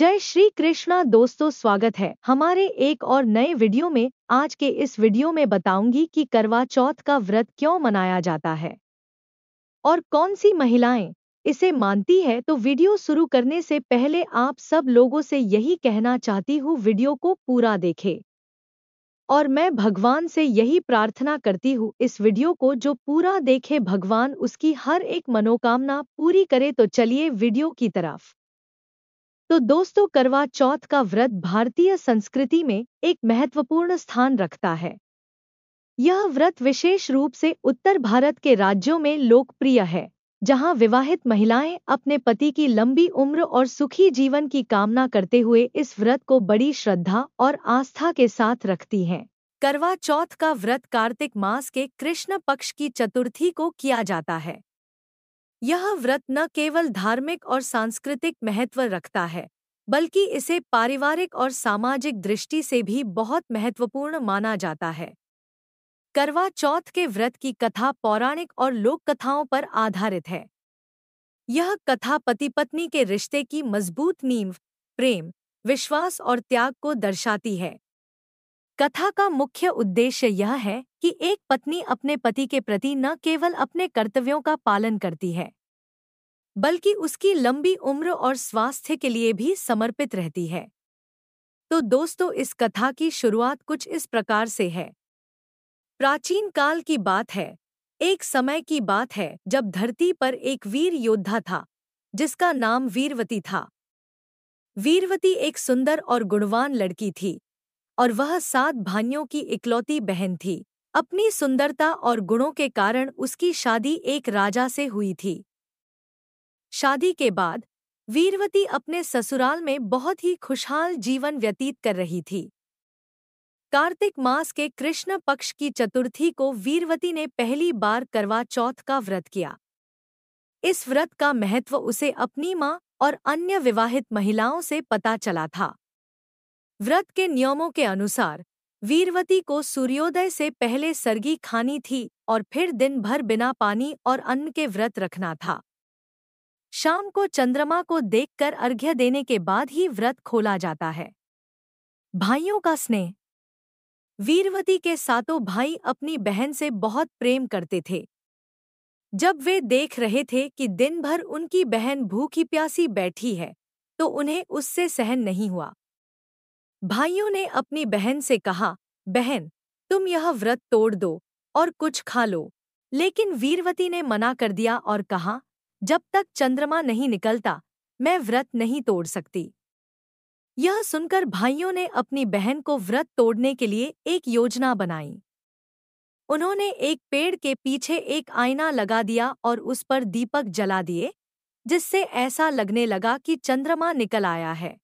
जय श्री कृष्णा दोस्तों स्वागत है हमारे एक और नए वीडियो में आज के इस वीडियो में बताऊंगी कि करवा चौथ का व्रत क्यों मनाया जाता है और कौन सी महिलाएं इसे मानती है तो वीडियो शुरू करने से पहले आप सब लोगों से यही कहना चाहती हूँ वीडियो को पूरा देखें और मैं भगवान से यही प्रार्थना करती हूँ इस वीडियो को जो पूरा देखे भगवान उसकी हर एक मनोकामना पूरी करे तो चलिए वीडियो की तरफ तो दोस्तों करवा चौथ का व्रत भारतीय संस्कृति में एक महत्वपूर्ण स्थान रखता है यह व्रत विशेष रूप से उत्तर भारत के राज्यों में लोकप्रिय है जहां विवाहित महिलाएं अपने पति की लंबी उम्र और सुखी जीवन की कामना करते हुए इस व्रत को बड़ी श्रद्धा और आस्था के साथ रखती हैं करवा चौथ का व्रत कार्तिक मास के कृष्ण पक्ष की चतुर्थी को किया जाता है यह व्रत न केवल धार्मिक और सांस्कृतिक महत्व रखता है बल्कि इसे पारिवारिक और सामाजिक दृष्टि से भी बहुत महत्वपूर्ण माना जाता है करवा चौथ के व्रत की कथा पौराणिक और लोक कथाओं पर आधारित है यह कथा पति पत्नी के रिश्ते की मजबूत नींव प्रेम विश्वास और त्याग को दर्शाती है कथा का मुख्य उद्देश्य यह है कि एक पत्नी अपने पति के प्रति न केवल अपने कर्तव्यों का पालन करती है बल्कि उसकी लंबी उम्र और स्वास्थ्य के लिए भी समर्पित रहती है तो दोस्तों इस कथा की शुरुआत कुछ इस प्रकार से है प्राचीन काल की बात है एक समय की बात है जब धरती पर एक वीर योद्धा था जिसका नाम वीरवती था वीरवती एक सुंदर और गुणवान लड़की थी और वह सात भाइयों की इकलौती बहन थी अपनी सुंदरता और गुणों के कारण उसकी शादी एक राजा से हुई थी शादी के बाद वीरवती अपने ससुराल में बहुत ही खुशहाल जीवन व्यतीत कर रही थी कार्तिक मास के कृष्ण पक्ष की चतुर्थी को वीरवती ने पहली बार करवा चौथ का व्रत किया इस व्रत का महत्व उसे अपनी माँ और अन्य विवाहित महिलाओं से पता चला था व्रत के नियमों के अनुसार वीरवती को सूर्योदय से पहले सर्गी खानी थी और फिर दिन भर बिना पानी और अन्न के व्रत रखना था शाम को चंद्रमा को देखकर अर्घ्य देने के बाद ही व्रत खोला जाता है भाइयों का स्नेह वीरवती के सातों भाई अपनी बहन से बहुत प्रेम करते थे जब वे देख रहे थे कि दिन भर उनकी बहन भूखी प्यासी बैठी है तो उन्हें उससे सहन नहीं हुआ भाइयों ने अपनी बहन से कहा बहन तुम यह व्रत तोड़ दो और कुछ खा लो लेकिन वीरवती ने मना कर दिया और कहा जब तक चंद्रमा नहीं निकलता मैं व्रत नहीं तोड़ सकती यह सुनकर भाइयों ने अपनी बहन को व्रत तोड़ने के लिए एक योजना बनाई उन्होंने एक पेड़ के पीछे एक आईना लगा दिया और उस पर दीपक जला दिए जिससे ऐसा लगने लगा कि चंद्रमा निकल आया है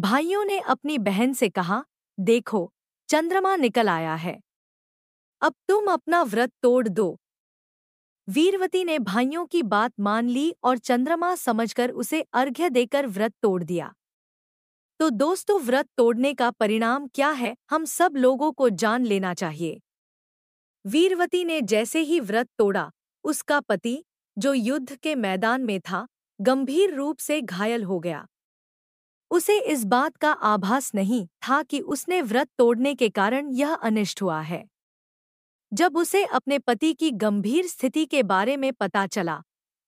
भाइयों ने अपनी बहन से कहा देखो चंद्रमा निकल आया है अब तुम अपना व्रत तोड़ दो वीरवती ने भाइयों की बात मान ली और चंद्रमा समझकर उसे अर्घ्य देकर व्रत तोड़ दिया तो दोस्तों व्रत तोड़ने का परिणाम क्या है हम सब लोगों को जान लेना चाहिए वीरवती ने जैसे ही व्रत तोड़ा उसका पति जो युद्ध के मैदान में था गंभीर रूप से घायल हो गया उसे इस बात का आभास नहीं था कि उसने व्रत तोड़ने के कारण यह अनिष्ट हुआ है जब उसे अपने पति की गंभीर स्थिति के बारे में पता चला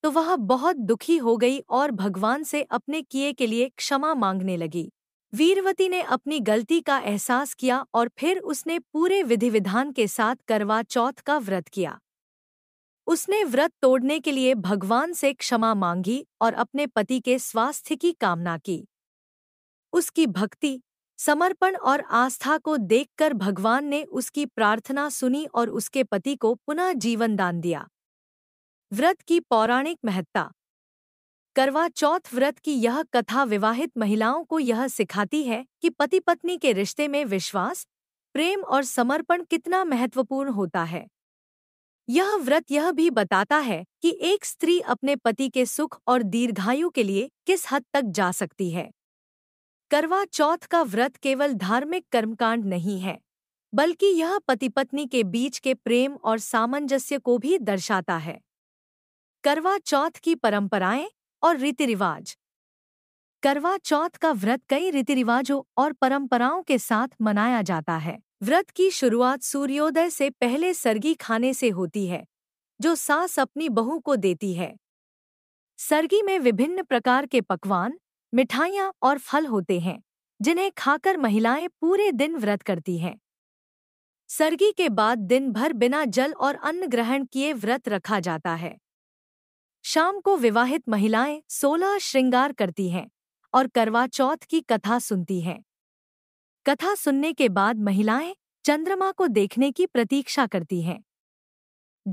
तो वह बहुत दुखी हो गई और भगवान से अपने किए के लिए क्षमा मांगने लगी वीरवती ने अपनी गलती का एहसास किया और फिर उसने पूरे विधि विधान के साथ करवा चौथ का व्रत किया उसने व्रत तोड़ने के लिए भगवान से क्षमा मांगी और अपने पति के स्वास्थ्य की कामना की उसकी भक्ति समर्पण और आस्था को देखकर भगवान ने उसकी प्रार्थना सुनी और उसके पति को पुनः जीवन दान दिया व्रत की पौराणिक महत्ता करवा चौथ व्रत की यह कथा विवाहित महिलाओं को यह सिखाती है कि पति पत्नी के रिश्ते में विश्वास प्रेम और समर्पण कितना महत्वपूर्ण होता है यह व्रत यह भी बताता है कि एक स्त्री अपने पति के सुख और दीर्घायु के लिए किस हद तक जा सकती है करवा चौथ का व्रत केवल धार्मिक कर्मकांड नहीं है बल्कि यह पति पत्नी के बीच के प्रेम और सामंजस्य को भी दर्शाता है करवा चौथ की परंपराएं और रीति रिवाज करवा चौथ का व्रत कई रीति रिवाजों और परंपराओं के साथ मनाया जाता है व्रत की शुरुआत सूर्योदय से पहले सरगी खाने से होती है जो सास अपनी बहू को देती है सरगी में विभिन्न प्रकार के पकवान मिठाइयाँ और फल होते हैं जिन्हें खाकर महिलाएं पूरे दिन व्रत करती हैं सर्गी के बाद दिन भर बिना जल और अन्न ग्रहण किए व्रत रखा जाता है शाम को विवाहित महिलाएं सोलह श्रृंगार करती हैं और करवा चौथ की कथा सुनती हैं कथा सुनने के बाद महिलाएं चंद्रमा को देखने की प्रतीक्षा करती हैं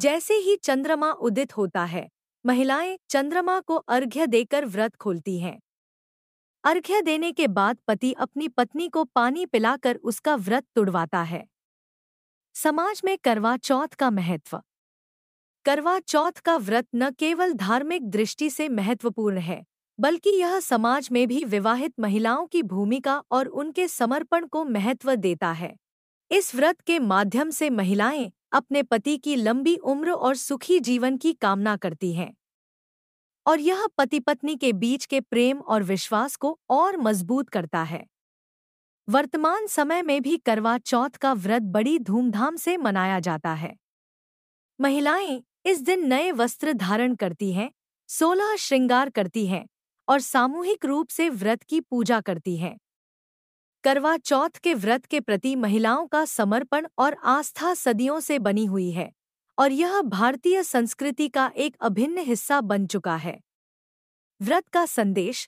जैसे ही चंद्रमा उदित होता है महिलाएं चंद्रमा को अर्घ्य देकर व्रत खोलती हैं अर्घ्य देने के बाद पति अपनी पत्नी को पानी पिलाकर उसका व्रत तुड़वाता है समाज में करवा चौथ का महत्व करवा चौथ का व्रत न केवल धार्मिक दृष्टि से महत्वपूर्ण है बल्कि यह समाज में भी विवाहित महिलाओं की भूमिका और उनके समर्पण को महत्व देता है इस व्रत के माध्यम से महिलाएं अपने पति की लंबी उम्र और सुखी जीवन की कामना करती हैं और यह पति पत्नी के बीच के प्रेम और विश्वास को और मजबूत करता है वर्तमान समय में भी करवा चौथ का व्रत बड़ी धूमधाम से मनाया जाता है महिलाएं इस दिन नए वस्त्र धारण करती हैं सोलह श्रृंगार करती हैं और सामूहिक रूप से व्रत की पूजा करती हैं करवा चौथ के व्रत के प्रति महिलाओं का समर्पण और आस्था सदियों से बनी हुई है और यह भारतीय संस्कृति का एक अभिन्न हिस्सा बन चुका है व्रत का संदेश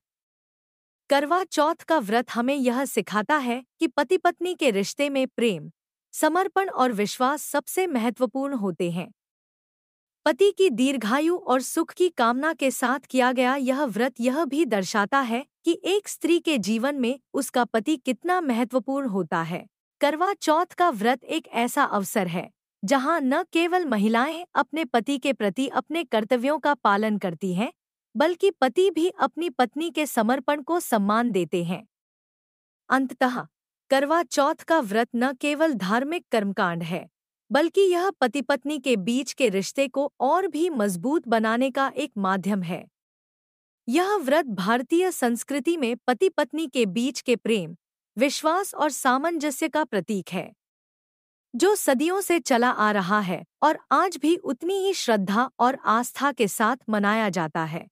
करवा चौथ का व्रत हमें यह सिखाता है कि पति पत्नी के रिश्ते में प्रेम समर्पण और विश्वास सबसे महत्वपूर्ण होते हैं पति की दीर्घायु और सुख की कामना के साथ किया गया यह व्रत यह भी दर्शाता है कि एक स्त्री के जीवन में उसका पति कितना महत्वपूर्ण होता है करवा चौथ का व्रत एक ऐसा अवसर है जहां न केवल महिलाएं अपने पति के प्रति अपने कर्तव्यों का पालन करती हैं बल्कि पति भी अपनी पत्नी के समर्पण को सम्मान देते हैं अंततः करवा चौथ का व्रत न केवल धार्मिक कर्मकांड है बल्कि यह पति पत्नी के बीच के रिश्ते को और भी मजबूत बनाने का एक माध्यम है यह व्रत भारतीय संस्कृति में पति पत्नी के बीच के प्रेम विश्वास और सामंजस्य का प्रतीक है जो सदियों से चला आ रहा है और आज भी उतनी ही श्रद्धा और आस्था के साथ मनाया जाता है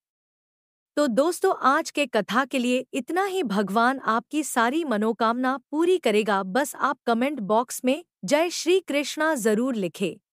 तो दोस्तों आज के कथा के लिए इतना ही भगवान आपकी सारी मनोकामना पूरी करेगा बस आप कमेंट बॉक्स में जय श्री कृष्णा जरूर लिखें